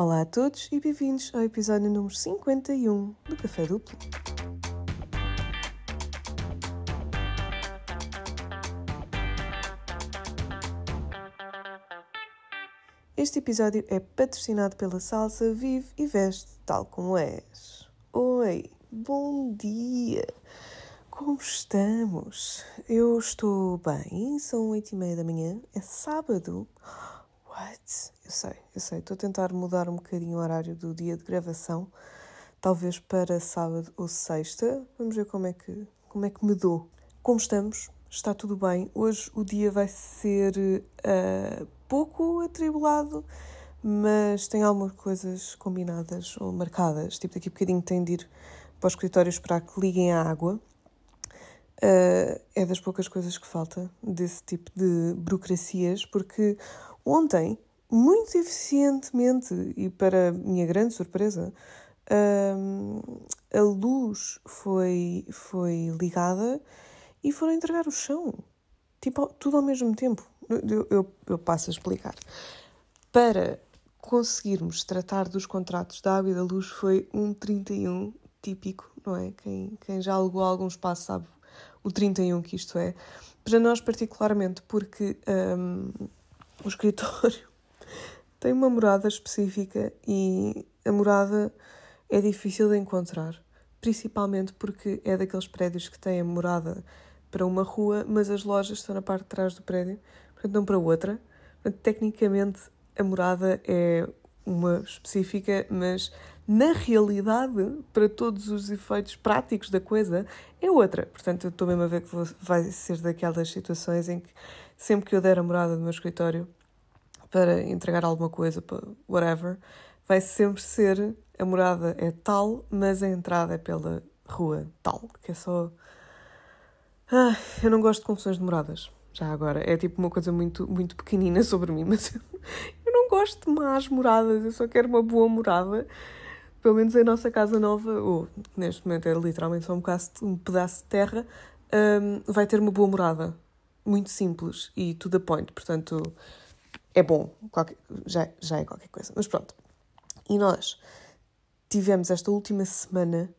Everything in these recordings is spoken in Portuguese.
Olá a todos e bem-vindos ao episódio número 51 do Café Duplo. Este episódio é patrocinado pela Salsa Vive e Veste Tal Como És. Oi, bom dia! Como estamos? Eu estou bem, são 8 e meia da manhã, é sábado. What? Eu sei, eu sei. Estou a tentar mudar um bocadinho o horário do dia de gravação, talvez para sábado ou sexta. Vamos ver como é que, como é que me dou. Como estamos? Está tudo bem. Hoje o dia vai ser uh, pouco atribulado, mas tem algumas coisas combinadas ou marcadas. Tipo, daqui a bocadinho tenho de ir para o escritório esperar que liguem a água. Uh, é das poucas coisas que falta desse tipo de burocracias, porque ontem, muito eficientemente e para minha grande surpresa, uh, a luz foi, foi ligada e foram entregar o chão. Tipo, tudo ao mesmo tempo. Eu, eu, eu passo a explicar. Para conseguirmos tratar dos contratos da água e da luz foi um 31 típico, não é? Quem, quem já alugou algum espaço sabe o 31, que isto é, para nós particularmente, porque um, o escritório tem uma morada específica e a morada é difícil de encontrar, principalmente porque é daqueles prédios que têm a morada para uma rua, mas as lojas estão na parte de trás do prédio, portanto não para outra. Portanto, tecnicamente a morada é uma específica, mas na realidade, para todos os efeitos práticos da coisa, é outra. Portanto, eu estou mesmo a ver que vai ser daquelas situações em que sempre que eu der a morada do meu escritório para entregar alguma coisa, para whatever, vai sempre ser a morada é tal, mas a entrada é pela rua tal, que é só. Ah, eu não gosto de confusões de moradas, já agora. É tipo uma coisa muito, muito pequenina sobre mim, mas eu, eu não gosto de más moradas, eu só quero uma boa morada pelo menos em nossa casa nova, ou neste momento é literalmente só um, pedaço, um pedaço de terra, um, vai ter uma boa morada. Muito simples e to the point. Portanto, é bom. Qualquer, já, já é qualquer coisa. Mas pronto. E nós tivemos esta última semana,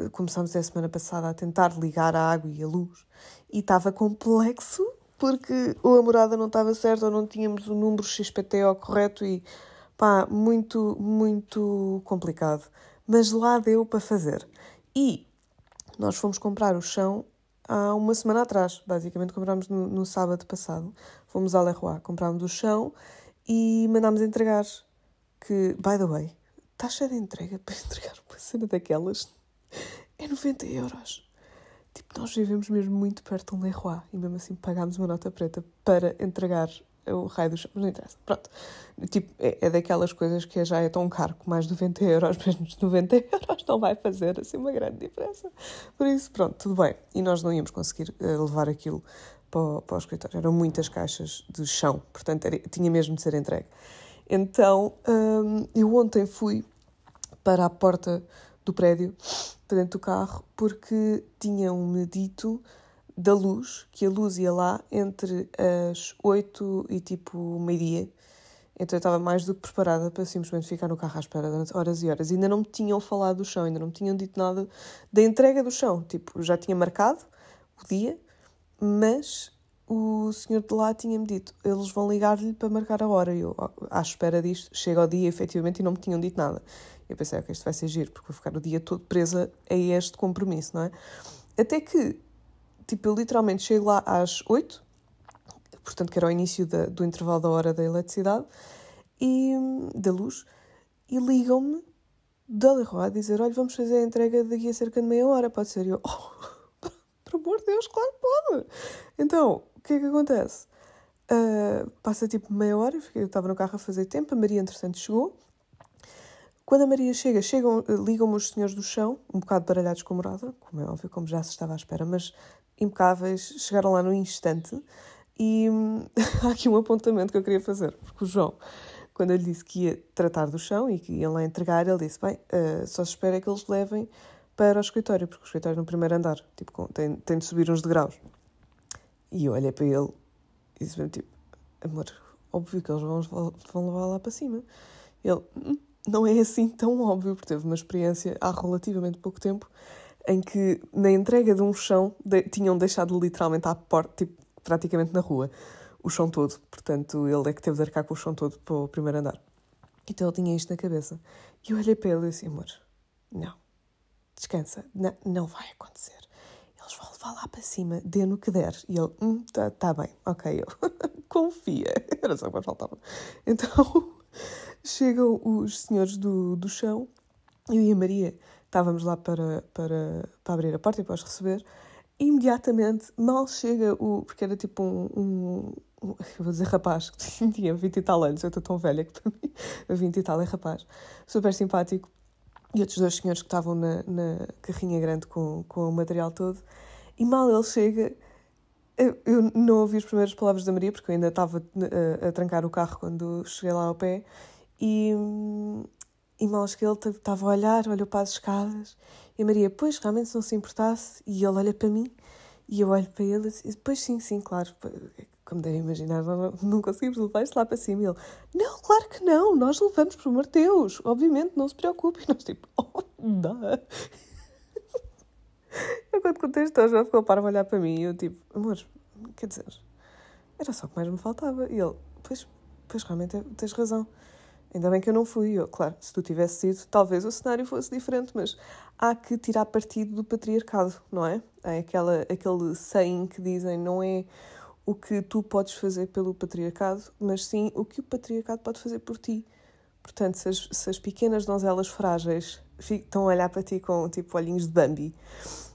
uh, começámos a semana passada a tentar ligar a água e a luz e estava complexo porque ou a morada não estava certa ou não tínhamos o número XPTO correto e Pá, muito, muito complicado. Mas lá deu para fazer. E nós fomos comprar o chão há uma semana atrás, basicamente comprámos no, no sábado passado. Fomos à Leroy, comprámos o chão e mandámos entregar. Que, by the way, taxa de entrega para entregar uma cena daquelas é 90 euros. Tipo, nós vivemos mesmo muito perto de um Leroy e mesmo assim pagámos uma nota preta para entregar é o raio dos mas não interessa. Pronto. Tipo, é, é, daquelas coisas que é já é tão caro que mais de 90 euros, mesmo de 90 euros, não vai fazer assim uma grande diferença. Por isso, pronto, tudo bem. E nós não íamos conseguir uh, levar aquilo para o, para o, escritório. Eram muitas caixas de chão, portanto, era, tinha mesmo de ser entregue. Então, um, eu ontem fui para a porta do prédio, para dentro do carro, porque tinham-me dito da luz, que a luz ia lá entre as 8 e tipo meio-dia. Então eu estava mais do que preparada para simplesmente ficar no carro à espera durante horas e horas. E ainda não me tinham falado do chão, ainda não me tinham dito nada da entrega do chão. Tipo, já tinha marcado o dia, mas o senhor de lá tinha-me dito: eles vão ligar-lhe para marcar a hora. E eu, à espera disto, chega ao dia efetivamente e não me tinham dito nada. Eu pensei: ok, isto vai ser giro, porque vou ficar o dia todo presa a este compromisso, não é? Até que tipo, eu literalmente chego lá às 8, portanto, que era o início da, do intervalo da hora da eletricidade, e da luz, e ligam-me da Leroy a dizer: Olha, vamos fazer a entrega daqui a cerca de meia hora, pode ser? E eu, oh, por amor de Deus, claro que pode! Então, o que é que acontece? Uh, passa tipo meia hora, eu estava no carro a fazer tempo, a Maria, entretanto, chegou. Quando a Maria chega, chegam, ligam-me os senhores do chão, um bocado baralhados com a morada, como é óbvio, como já se estava à espera, mas impecáveis, chegaram lá no instante. E hum, há aqui um apontamento que eu queria fazer, porque o João, quando eu lhe disse que ia tratar do chão e que ia lá entregar, ele disse: Bem, uh, só se espera é que eles levem para o escritório, porque o escritório é no primeiro andar, tipo, tem, tem de subir uns degraus. E eu olhei para ele e disse tipo, amor, óbvio que eles vão, vão levar lá para cima. Ele, hum, não é assim tão óbvio, porque teve uma experiência há relativamente pouco tempo em que na entrega de um chão de tinham deixado literalmente à porta, tipo, praticamente na rua, o chão todo. Portanto, ele é que teve de arcar com o chão todo para o primeiro andar. Então ele tinha isto na cabeça. E eu olhei para ele e disse: amor, não, descansa, não, não vai acontecer. Eles vão levar lá para cima, dê no que der. E ele: hum, tá, tá bem, ok, eu confia. Era só o que faltava. Então chegam os senhores do, do chão, eu e a Maria Estávamos lá para, para, para abrir a porta e para os receber. E, imediatamente, mal chega o. Porque era tipo um, um. eu vou dizer rapaz, que tinha 20 e tal anos, eu estou tão velha que para mim 20 e tal é rapaz, super simpático, e outros dois senhores que estavam na, na carrinha grande com, com o material todo, e mal ele chega, eu não ouvi as primeiras palavras da Maria, porque eu ainda estava a, eh, a, trancar o carro quando cheguei lá ao pé, e, hum, e Irmãos, que ele estava a olhar, olhou para as escadas e a Maria, pois realmente se não se importasse, e ele olha para mim e eu olho para ele e depois sim, sim, claro, é como devem imaginar, não, não conseguimos levar isto lá para cima. E ele, não, claro que não, nós levamos, para o de obviamente, não se preocupe. E nós, tipo, oh, dá. Eu, quando contei isto, já ficou para olhar para mim e eu, tipo, amor, quer dizer, era só o que mais me faltava. E ele, pois, pois realmente é, tens razão. Ainda bem que eu não fui eu. Claro, se tu tivesse sido, talvez o cenário fosse diferente, mas há que tirar partido do patriarcado, não é? É aquela, aquele saying que dizem, não é o que tu podes fazer pelo patriarcado, mas sim o que o patriarcado pode fazer por ti. Portanto, se as, se as pequenas donzelas frágeis estão a olhar para ti com tipo olhinhos de Bambi,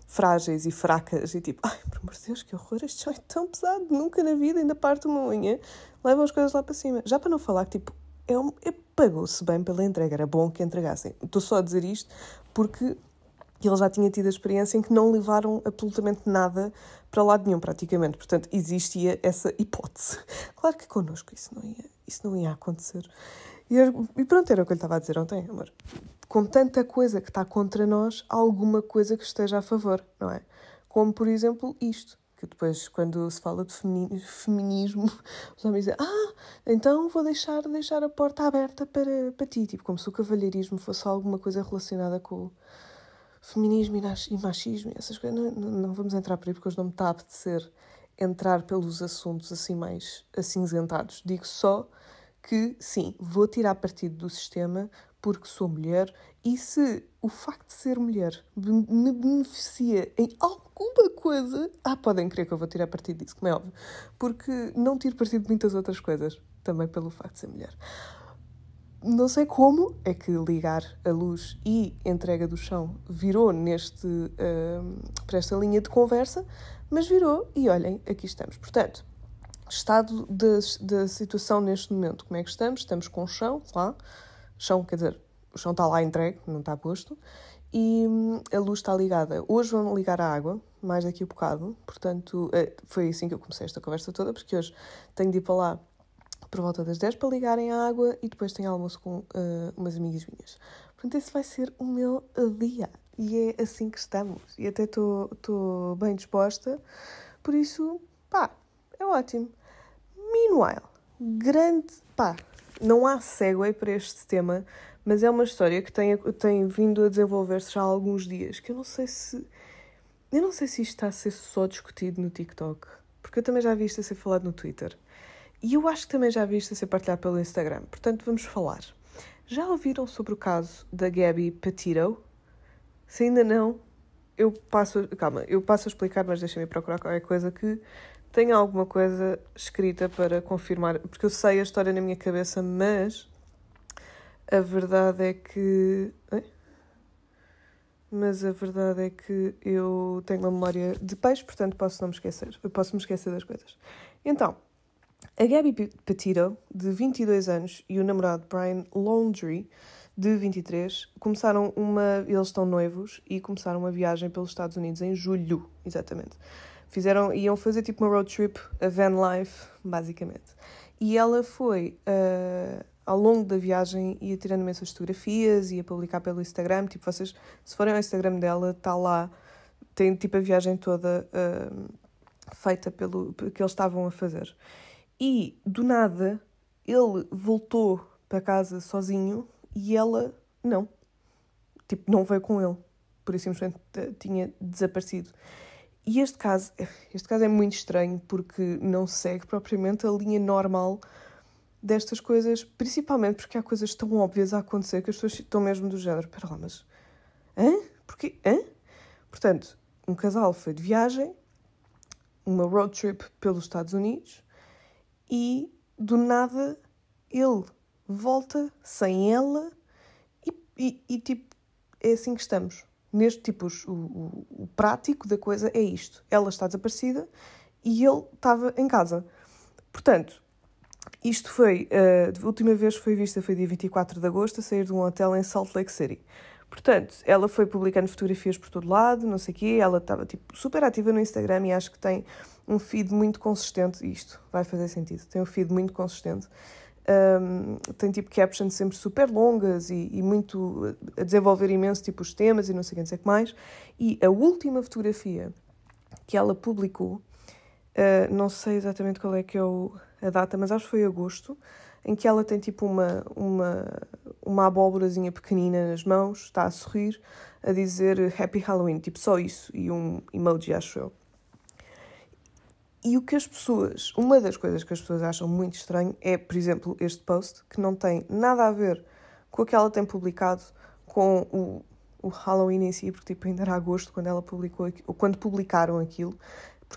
frágeis e fracas, e tipo, ai, por amor de Deus, que horror, este chão é tão pesado, nunca na vida, ainda parte uma unha, levam as coisas lá para cima. Já para não falar que, tipo, é é, pagou-se bem pela entrega, era bom que entregassem. Estou só a dizer isto porque ele já tinha tido a experiência em que não levaram absolutamente nada para lado nenhum, praticamente. Portanto, existia essa hipótese. Claro que connosco isso não ia, isso não ia acontecer. E, e pronto, era o que ele estava a dizer ontem, amor. Com tanta coisa que está contra nós, há alguma coisa que esteja a favor, não é? Como, por exemplo, isto que depois, quando se fala de feminismo, os homens dizem: Ah, então vou deixar, deixar a porta aberta para, para ti. Tipo, como se o cavalheirismo fosse alguma coisa relacionada com o feminismo e machismo e essas coisas. Não, não vamos entrar por aí, porque hoje não me está a apetecer entrar pelos assuntos assim mais acinzentados. Digo só que, sim, vou tirar partido do sistema porque sou mulher e se o facto de ser mulher me beneficia em alguma coisa, ah, podem crer que eu vou tirar partido disso, como é óbvio, porque não tiro partido de muitas outras coisas, também pelo facto de ser mulher. Não sei como é que ligar a luz e entrega do chão virou neste, uh, para esta linha de conversa, mas virou e olhem, aqui estamos. Portanto, estado da situação neste momento, como é que estamos? Estamos com o chão lá, chão quer dizer o chão está lá entregue, não está posto, e hum, a luz está ligada. Hoje vão ligar a água, mais daqui a bocado, portanto, eh, foi assim que eu comecei esta conversa toda, porque hoje tenho de ir para lá por volta das 10 para ligarem a água e depois tenho almoço com uh, umas amigas minhas. Portanto, esse vai ser o meu dia e é assim que estamos. E até estou bem disposta, por isso, pá, é ótimo. Meanwhile, grande, pá, não há segue para este tema mas é uma história que tem, tem vindo a desenvolver-se já há alguns dias, que eu não sei se. Eu não sei se isto está a ser só discutido no TikTok, porque eu também já vi isto a ser falado no Twitter. E eu acho que também já vi isto a ser partilhado pelo Instagram, portanto vamos falar. Já ouviram sobre o caso da Gabby Petito? Se ainda não, eu passo. Calma, eu passo a explicar, mas deixem me procurar qualquer coisa que tenha alguma coisa escrita para confirmar, porque eu sei a história na minha cabeça, mas a verdade é que. Mas a verdade é que eu tenho uma memória de peixe, portanto posso não me esquecer. Eu posso me esquecer das coisas. Então, a Gabby Petito, de 22 anos, e o namorado Brian Laundry, de 23, começaram uma. Eles estão noivos e começaram uma viagem pelos Estados Unidos em julho, exatamente. Fizeram, iam fazer tipo uma road trip, a van life, basicamente. E ela foi uh, ao longo da viagem ia tirando imensas fotografias, ia publicar pelo Instagram. Tipo, vocês, se forem ao Instagram dela, está lá, tem tipo a viagem toda uh, feita pelo que eles estavam a fazer. E do nada ele voltou para casa sozinho e ela não. Tipo, não veio com ele. Por isso simplesmente tinha desaparecido. E este caso, este caso é muito estranho porque não segue propriamente a linha normal destas coisas, principalmente porque há coisas tão óbvias a acontecer que as pessoas estão mesmo do género. pera lá, mas. Hã? Porquê? Hã? Portanto, um casal foi de viagem, uma road trip pelos Estados Unidos e do nada ele volta sem ela e, e, e tipo, é assim que estamos. Neste tipo, o, o, o prático da coisa é isto: ela está desaparecida e ele estava em casa. Portanto, isto foi, a eh, última vez que foi vista foi dia 24 de agosto, a sair de um hotel em Salt Lake City. Portanto, ela foi publicando fotografias por todo lado, não sei o quê, ela estava tipo, super ativa no Instagram e acho que tem um feed muito consistente, isto vai fazer sentido, tem um feed muito consistente. Um, ehm, tem tipo captions sempre super longas e, e, muito eh, a desenvolver imenso tipo os temas e não sei o que, sei que mais. E a última fotografia que ela publicou, uh, não sei exatamente qual é que é o a data, mas acho que foi agosto, em que ela tem tipo uma, uma, uma abóborazinha pequenina nas mãos, está a sorrir, a dizer Happy Halloween, tipo só isso, e um emoji, acho eu. E o que as pessoas, uma das coisas que as pessoas acham muito estranho é, por exemplo, este post, que não tem nada a ver com o que ela tem publicado, com o, o Halloween em si, porque tipo, ainda era agosto quando ela publicou, ou quando publicaram aquilo,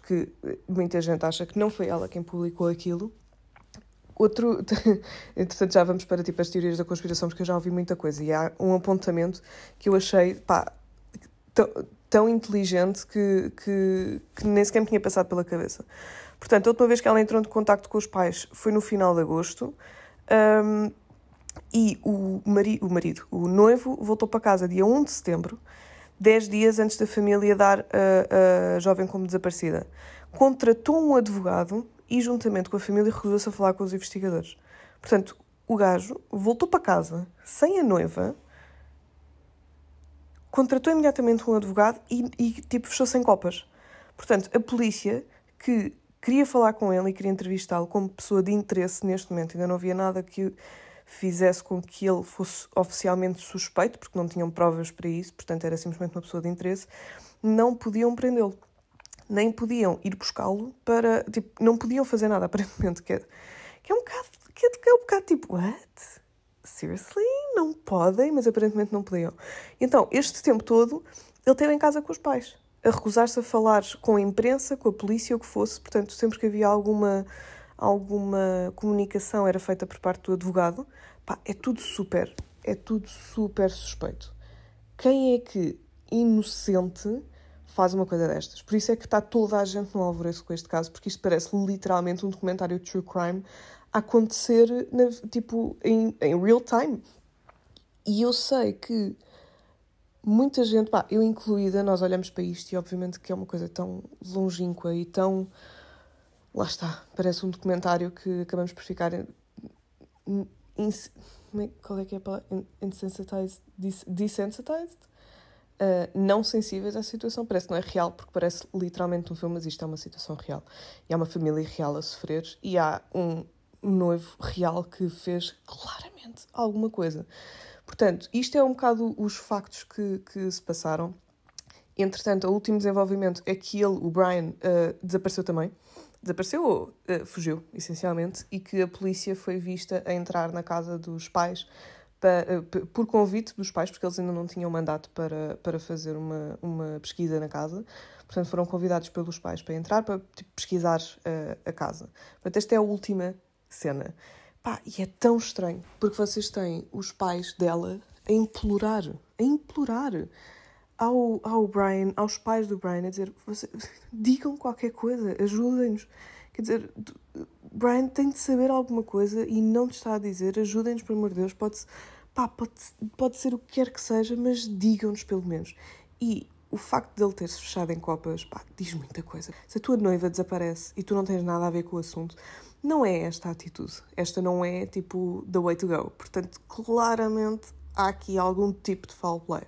porque eh, muita gente acha que não foi ela quem publicou aquilo. Outro, entretanto, já vamos para tipo as teorias da conspiração, porque eu já ouvi muita coisa e há um apontamento que eu achei pá, tão, inteligente que, que, que nem sequer me tinha passado pela cabeça. Portanto, a última vez que ela entrou em contato com os pais foi no final de agosto. Um, e o, mari o marido, o noivo, voltou para casa dia 1 de setembro 10 dias antes da família dar a, a jovem como desaparecida. Contratou um advogado e, juntamente com a família, recusou-se a falar com os investigadores. Portanto, o gajo voltou para casa sem a noiva, contratou imediatamente um advogado e, e tipo, fechou sem -se copas. Portanto, a polícia que queria falar com ele e queria entrevistá-lo como pessoa de interesse neste momento, ainda não havia nada que fizesse com que ele fosse oficialmente suspeito, porque não tinham provas para isso, portanto era simplesmente uma pessoa de interesse, não podiam prendê-lo. Nem podiam ir buscá-lo para. Tipo, não podiam fazer nada, aparentemente. Que é, que é um bocado. Que é, que é um bocado tipo, what? Seriously? Não podem, mas aparentemente não podiam. Então, este tempo todo, ele esteve em casa com os pais, a recusar-se a falar com a imprensa, com a polícia, o que fosse. Portanto, sempre que havia alguma alguma comunicação era feita por parte do advogado, pá, é tudo super, é tudo super suspeito. Quem é que, inocente, faz uma coisa destas? Por isso é que está toda a gente no alvoreço com este caso, porque isto parece literalmente um documentário de true crime a acontecer, na, tipo, em, em real time. E eu sei que muita gente, pá, eu incluída, nós olhamos para isto e obviamente que é uma coisa tão longínqua e tão lá está, parece um documentário que acabamos por ficar. como é, Qual é que é a palavra? Insensitized? Desensitized? Uh, não sensíveis à situação. Parece que não é real, porque parece literalmente um filme, mas isto é uma situação real. E há uma família real a sofrer e há um noivo real que fez claramente alguma coisa. Portanto, isto é um bocado os factos que, que se passaram. Entretanto, o último desenvolvimento é que ele, o Brian, uh, desapareceu também desapareceu ou uh, eh, fugiu, essencialmente, e que a polícia foi vista a entrar na casa dos pais uh, por convite dos pais, porque eles ainda não tinham mandato para, para fazer uma, uma pesquisa na casa. Portanto, foram convidados pelos pais para entrar, para tipo, pesquisar uh, a casa. Portanto, esta é a última cena. Pá, e é tão estranho, porque vocês têm os pais dela a implorar, a implorar ao, ao Brian, aos pais do Brian, a dizer: você, digam qualquer coisa, ajudem-nos. Quer dizer, Brian tem de saber alguma coisa e não te está a dizer, ajudem-nos, pelo amor de Deus. Pode, pá, pode, pode ser o que quer que seja, mas digam-nos pelo menos. E o facto dele ter se fechado em copas, pá, diz muita coisa. Se a tua noiva desaparece e tu não tens nada a ver com o assunto, não é esta a atitude. Esta não é tipo the way to go. Portanto, claramente há aqui algum tipo de foul play.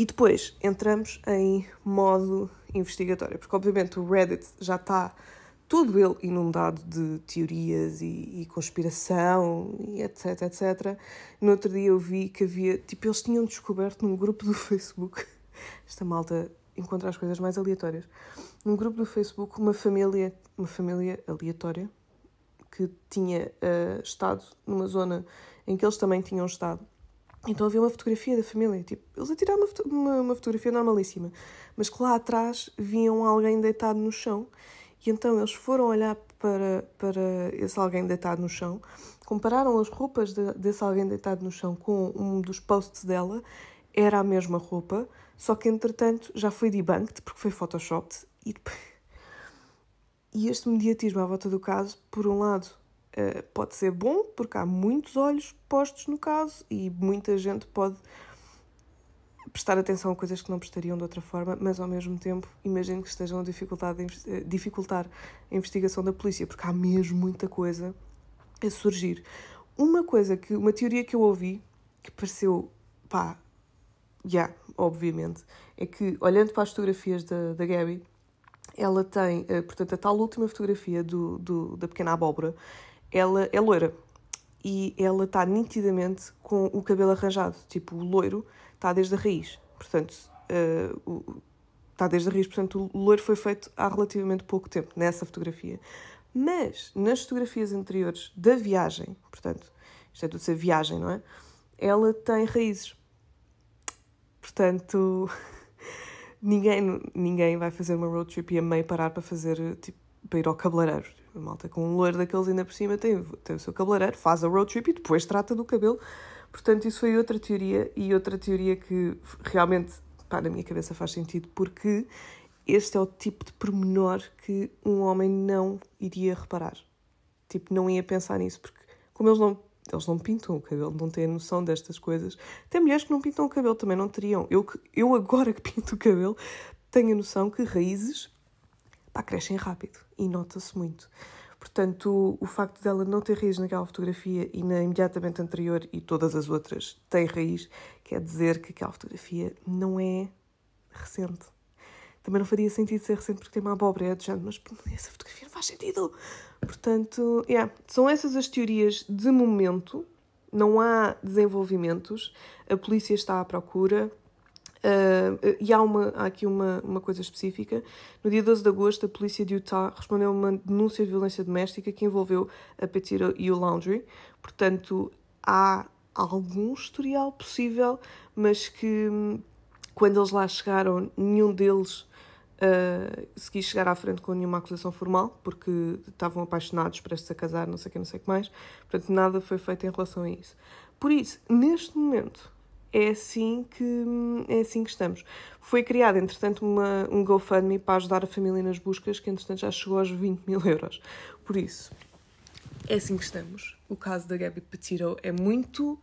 E depois entramos em modo investigatório, porque obviamente o Reddit já está todo ele inundado de teorias e, e, conspiração e etc, etc. No outro dia eu vi que havia, tipo, eles tinham descoberto num grupo do Facebook, esta malta encontra as coisas mais aleatórias, num grupo do Facebook uma família, uma família aleatória, que tinha uh, estado numa zona em que eles também tinham estado então havia uma fotografia da família, tipo, eles a tirar uma, uma, uma, fotografia normalíssima, mas que lá atrás viam alguém deitado no chão, e então eles foram olhar para, para esse alguém deitado no chão, compararam as roupas de, desse alguém deitado no chão com um dos posts dela, era a mesma roupa, só que entretanto já foi debunked, porque foi photoshopped, e, e este mediatismo à volta do caso, por um lado, eh, pode ser bom, porque há muitos olhos postos no caso e muita gente pode prestar atenção a coisas que não prestariam de outra forma, mas ao mesmo tempo imagino que estejam a dificultar, a eh, dificultar a investigação da polícia, porque há mesmo muita coisa a surgir. Uma coisa que, uma teoria que eu ouvi, que pareceu, pá, já, yeah, obviamente, é que olhando para as fotografias da, da Gabby, ela tem, eh, portanto, a tal última fotografia do, do, da pequena abóbora, ela é loira e ela está nitidamente com o cabelo arranjado, tipo, o loiro está desde a raiz, portanto, uh, eh, está desde a raiz, portanto, o loiro foi feito há relativamente pouco tempo, nessa fotografia. Mas, nas fotografias anteriores da viagem, portanto, isto é tudo ser viagem, não é? Ela tem raízes. Portanto, ninguém, ninguém vai fazer uma road trip e a meio parar para fazer, tipo, para ir ao cabeleireiro. A malta com um loiro daqueles ainda por cima tem, tem o seu cabeleireiro, faz a road trip e depois trata do cabelo. Portanto, isso foi outra teoria e outra teoria que realmente, pá, na minha cabeça faz sentido, porque este é o tipo de pormenor que um homem não iria reparar. Tipo, não ia pensar nisso, porque como eles não, eles não pintam o cabelo, não têm noção destas coisas. Tem mulheres que não pintam o cabelo, também não teriam. Eu, eu agora que pinto o cabelo, tenho a noção que raízes pá, crescem rápido e nota-se muito. Portanto, o facto dela não ter raiz naquela fotografia e na imediatamente anterior e todas as outras tem raiz, quer dizer que aquela fotografia não é recente. Também não faria sentido ser recente porque tem uma abóbora, é género, mas essa fotografia não faz sentido. Portanto, yeah, são essas as teorias de momento, não há desenvolvimentos, a polícia está à procura, Uh, e há, uma, há aqui uma, uma coisa específica. No dia 12 de agosto, a polícia de Utah respondeu a uma denúncia de violência doméstica que envolveu a Petito e o Laundry. Portanto, há algum historial possível, mas que hum, quando eles lá chegaram, nenhum deles uh, ah, se quis chegar à frente com nenhuma acusação formal, porque estavam apaixonados, prestes a casar, não sei o que, não sei o que mais. Portanto, nada foi feito em relação a isso. Por isso, neste momento, é assim que, é assim que estamos. Foi criado, entretanto, uma, um GoFundMe para ajudar a família nas buscas, que entretanto já chegou aos 20 mil euros. Por isso, é assim que estamos. O caso da Gabi Petito é muito,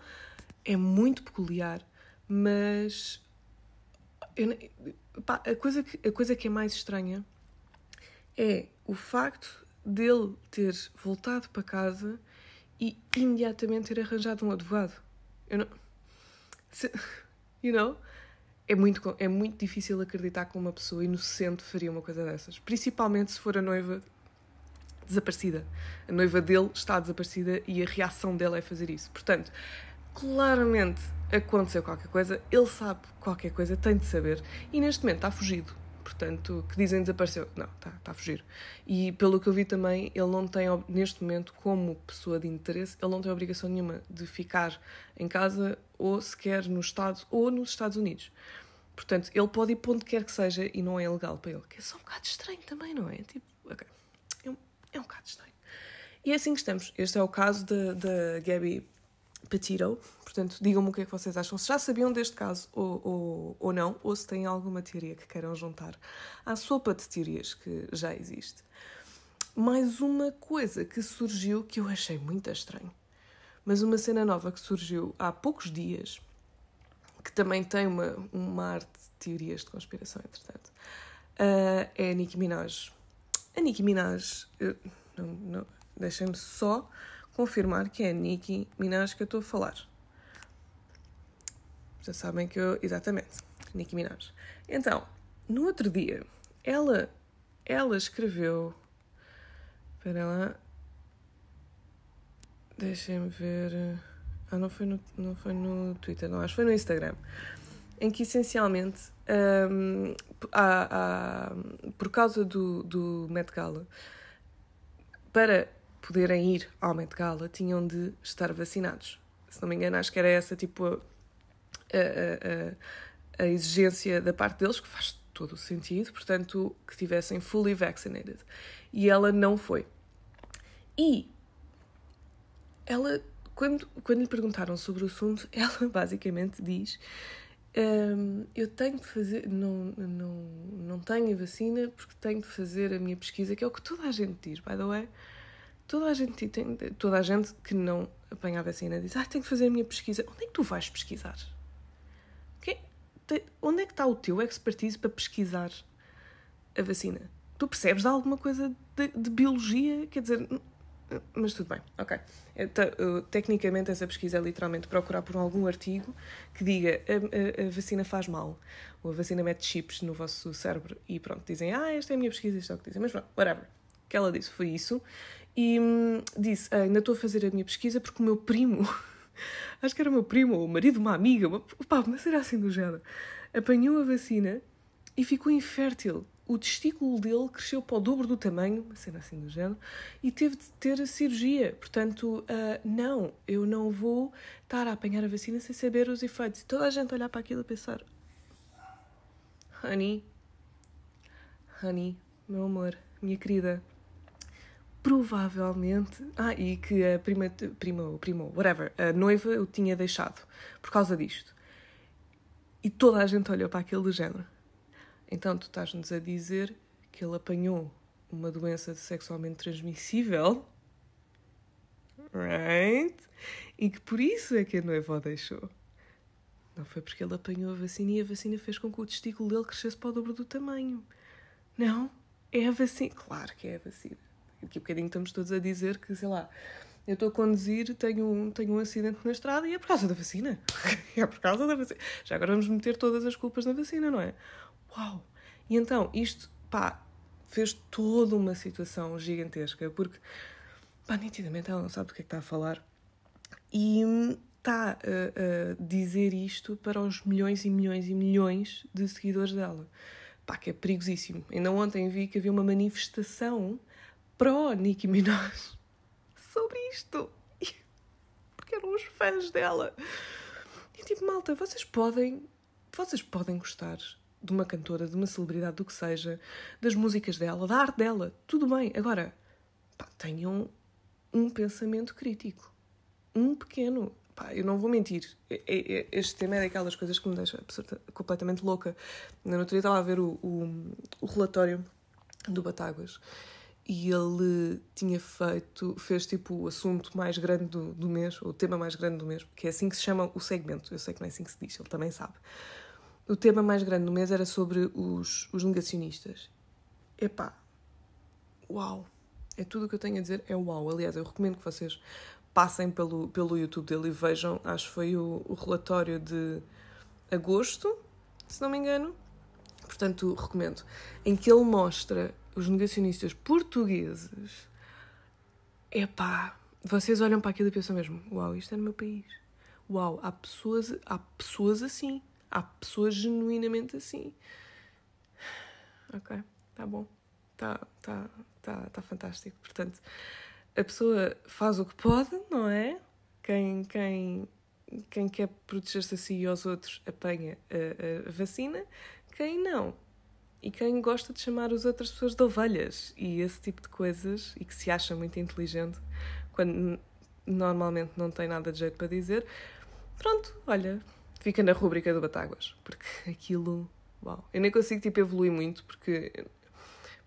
é muito peculiar, mas eu, pá, a, coisa que, a coisa que é mais estranha é o facto dele ter voltado para casa e imediatamente ter arranjado um advogado. Eu não you know? É muito, é muito difícil acreditar que uma pessoa inocente faria uma coisa dessas. Principalmente se for a noiva desaparecida. A noiva dele está desaparecida e a reação dela é fazer isso. Portanto, claramente aconteceu qualquer coisa, ele sabe qualquer coisa, tem de saber, e neste momento está fugido portanto, que dizem desapareceu. Não, está tá a fugir. E pelo que eu vi também, ele não tem, neste momento, como pessoa de interesse, ele não tem obrigação nenhuma de ficar em casa ou sequer nos Estados ou nos Estados Unidos. Portanto, ele pode ir para onde quer que seja e não é legal para ele. Que é só um bocado estranho também, não é? Tipo, ok. é, um, é um bocado estranho. E é assim que estamos. Este é o caso da Gabby Petito. Portanto, digam-me o que é que vocês acham. Se já sabiam deste caso ou, ou, ou não, ou se têm alguma teoria que queiram juntar à sopa de teorias que já existe. Mais uma coisa que surgiu que eu achei muito estranho, mas uma cena nova que surgiu há poucos dias, que também tem uma, uma arte de teorias de conspiração, entretanto, uh, é a Nicki Minaj. A Nicki Minaj, eh, não, não, deixem-me só confirmar que é a Nicki Minaj que eu estou a falar. Já sabem que eu. Exatamente, Nicki Minaj. Então, no outro dia, ela, ela escreveu. Espera lá. Deixem-me ver. Ah, não foi, no, não foi no Twitter, não, acho que foi no Instagram. Em que essencialmente, um, a, a, por causa do, do Met Gala, para poderem ir ao Met Gala tinham de estar vacinados. Se não me engano, acho que era essa tipo a, a, a, a exigência da parte deles, que faz todo o sentido, portanto, que tivessem fully vaccinated. E ela não foi. E ela, quando, quando lhe perguntaram sobre o assunto, ela basicamente diz: um, Eu tenho de fazer, não, não, não tenho a vacina porque tenho de fazer a minha pesquisa, que é o que toda a gente diz, by the way toda a gente, toda a gente que não apanha a vacina diz: ah, tenho que fazer a minha pesquisa. Onde é que tu vais pesquisar? Quem, onde é que está o teu expertise para pesquisar a vacina? Tu percebes de alguma coisa de, de biologia? Quer dizer, mas tudo bem, ok. Então, tecnicamente, essa pesquisa é literalmente procurar por algum artigo que diga a, a, a, vacina faz mal, ou a vacina mete chips no vosso cérebro e pronto, dizem, ah, esta é a minha pesquisa, isto é o que dizem, mas pronto, whatever. O que ela disse foi isso, e hum, disse: ah, Ainda estou a fazer a minha pesquisa porque o meu primo, acho que era o meu primo ou o marido de uma amiga, uma, pá, mas era assim do género, apanhou a vacina e ficou infértil. O testículo dele cresceu para o dobro do tamanho, uma cena assim do género, e teve de ter cirurgia. Portanto, uh, não, eu não vou estar a apanhar a vacina sem saber os efeitos. E toda a gente olhar para aquilo e pensar: Honey, honey, meu amor, minha querida, provavelmente. Ah, e que a prima, prima ou primo, whatever, a noiva o tinha deixado por causa disto. E toda a gente olhou para aquele género. Então tu estás-nos a dizer que ele apanhou uma doença sexualmente transmissível. Right? E que por isso é que a noiva o deixou. Não foi porque ele apanhou a vacina e a vacina fez com que o testículo dele crescesse para o dobro do tamanho. Não? É a vacina. Claro que é a vacina daqui a bocadinho estamos todos a dizer que, sei lá, eu estou a conduzir, tenho um, tenho um acidente na estrada e é por causa da vacina. é por causa da vacina. Já agora vamos meter todas as culpas na vacina, não é? Uau! E então, isto, pá, fez toda uma situação gigantesca, porque, pá, nitidamente ela não sabe do que é que está a falar. E está a, a dizer isto para os milhões e milhões e milhões de seguidores dela. Pá, que é perigosíssimo. Ainda ontem vi que havia uma manifestação pro Nicki Minaj sobre isto. Porque eram os fãs dela. E tipo, malta, vocês podem, vocês podem gostar de uma cantora, de uma celebridade, do que seja, das músicas dela, da arte dela, tudo bem. Agora, pá, tenham um pensamento crítico. Um pequeno. Pá, eu não vou mentir. Este tema é daquelas coisas que me deixa completamente louca. Na notícia estava a ver o, o, o relatório do Batáguas e ele tinha feito, fez tipo o assunto mais grande do, do mês, ou o tema mais grande do mês, que é assim que se chama o segmento, eu sei que não é assim que se diz, ele também sabe. O tema mais grande do mês era sobre os, os negacionistas. Epá, uau! É tudo o que eu tenho a dizer, é uau. Aliás, eu recomendo que vocês passem pelo, pelo YouTube dele e vejam, acho que foi o, o relatório de agosto, se não me engano. Portanto, recomendo. Em que ele mostra os negacionistas portugueses, epá, vocês olham para aquilo e pensam mesmo: uau, isto é no meu país. Uau, há pessoas, há pessoas assim. Há pessoas genuinamente assim. Ok, tá bom. Tá, tá, tá, tá fantástico. Portanto, a pessoa faz o que pode, não é? Quem, quem, quem quer proteger-se a si e aos outros apanha a, a vacina. Quem não, e quem gosta de chamar as outras pessoas de ovelhas e esse tipo de coisas e que se acha muito inteligente quando normalmente não tem nada de jeito para dizer. Pronto, olha, fica na rúbrica do Batáguas, porque aquilo, uau, eu nem consigo tipo evoluir muito porque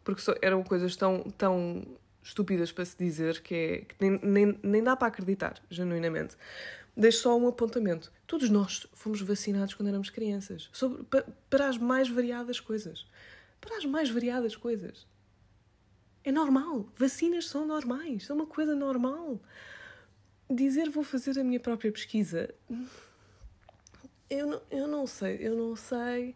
porque só, eram coisas tão tão estúpidas para se dizer que, é, que nem, nem, nem dá para acreditar, genuinamente. Deixo só um apontamento. Todos nós fomos vacinados quando éramos crianças. Sobre, para, para as mais variadas coisas. Para as mais variadas coisas. É normal. Vacinas são normais. São uma coisa normal. Dizer vou fazer a minha própria pesquisa. Eu não, eu não sei. Eu não sei.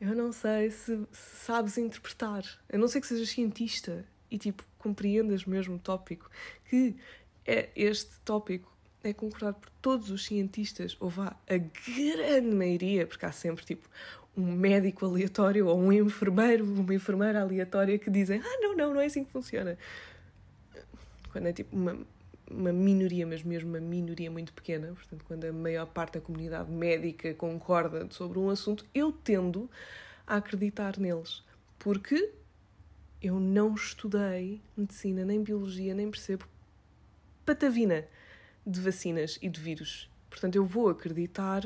Eu não sei se, se sabes interpretar. A não ser que sejas cientista e tipo compreendas mesmo o tópico. Que é este tópico é concordado por todos os cientistas, ou vá, a grande maioria, porque há sempre tipo um médico aleatório ou um enfermeiro, uma enfermeira aleatória que dizem: Ah, não, não, não é assim que funciona. Quando é tipo uma, uma minoria, mas mesmo uma minoria muito pequena, portanto, quando a maior parte da comunidade médica concorda sobre um assunto, eu tendo a acreditar neles. Porque eu não estudei medicina, nem biologia, nem percebo patavina de vacinas e de vírus. Portanto, eu vou acreditar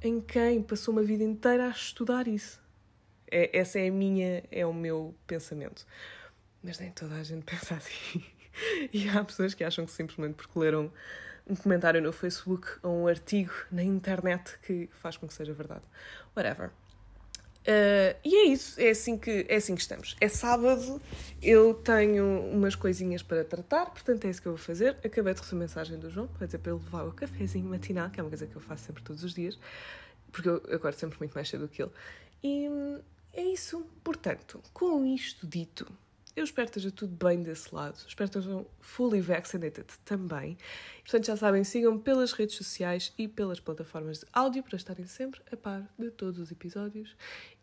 em quem passou uma vida inteira a estudar isso. É, essa é a minha, é o meu pensamento. Mas nem toda a gente pensa assim. e há pessoas que acham que simplesmente porque leram um comentário no Facebook ou um artigo na internet que faz com que seja verdade. Whatever. Uh, e é isso, é assim, que, é assim que estamos. É sábado, eu tenho umas coisinhas para tratar, portanto é isso que eu vou fazer. Acabei de receber mensagem do João para dizer para ele levar o cafezinho matinal, que é uma coisa que eu faço sempre todos os dias, porque eu acordo sempre muito mais cedo do que ele. E hum, é isso. Portanto, com isto dito, eu espero que esteja tudo bem desse lado. Espero que estejam fully vaccinated também. Portanto, já sabem, sigam-me pelas redes sociais e pelas plataformas de áudio para estarem sempre a par de todos os episódios.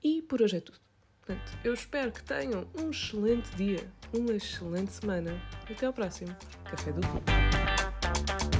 E por hoje é tudo. Portanto, eu espero que tenham um excelente dia, uma excelente semana. Até ao próximo Café do Clube.